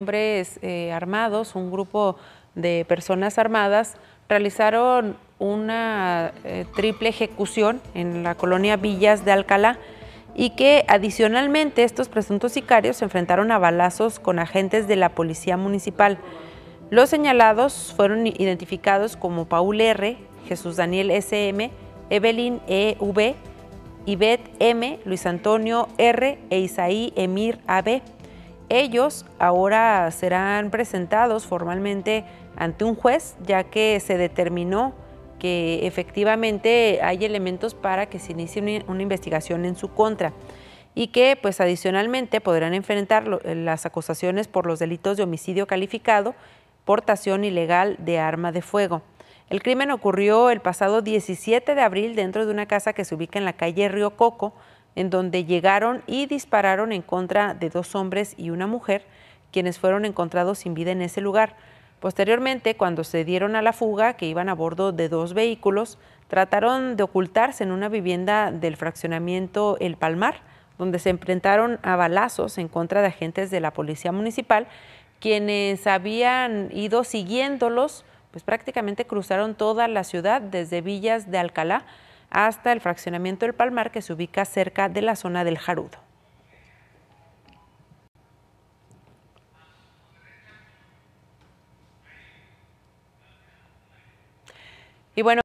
hombres eh, armados, un grupo de personas armadas, realizaron una eh, triple ejecución en la colonia Villas de Alcalá y que adicionalmente estos presuntos sicarios se enfrentaron a balazos con agentes de la policía municipal. Los señalados fueron identificados como Paul R., Jesús Daniel S.M., Evelyn E.V., Ivette M., Luis Antonio R. e Isaí Emir A.B., ellos ahora serán presentados formalmente ante un juez, ya que se determinó que efectivamente hay elementos para que se inicie una investigación en su contra y que pues adicionalmente podrán enfrentar eh, las acusaciones por los delitos de homicidio calificado, portación ilegal de arma de fuego. El crimen ocurrió el pasado 17 de abril dentro de una casa que se ubica en la calle Río Coco, en donde llegaron y dispararon en contra de dos hombres y una mujer, quienes fueron encontrados sin vida en ese lugar. Posteriormente, cuando se dieron a la fuga, que iban a bordo de dos vehículos, trataron de ocultarse en una vivienda del fraccionamiento El Palmar, donde se enfrentaron a balazos en contra de agentes de la Policía Municipal, quienes habían ido siguiéndolos, pues prácticamente cruzaron toda la ciudad desde Villas de Alcalá hasta el fraccionamiento del Palmar que se ubica cerca de la zona del Jarudo. Y bueno,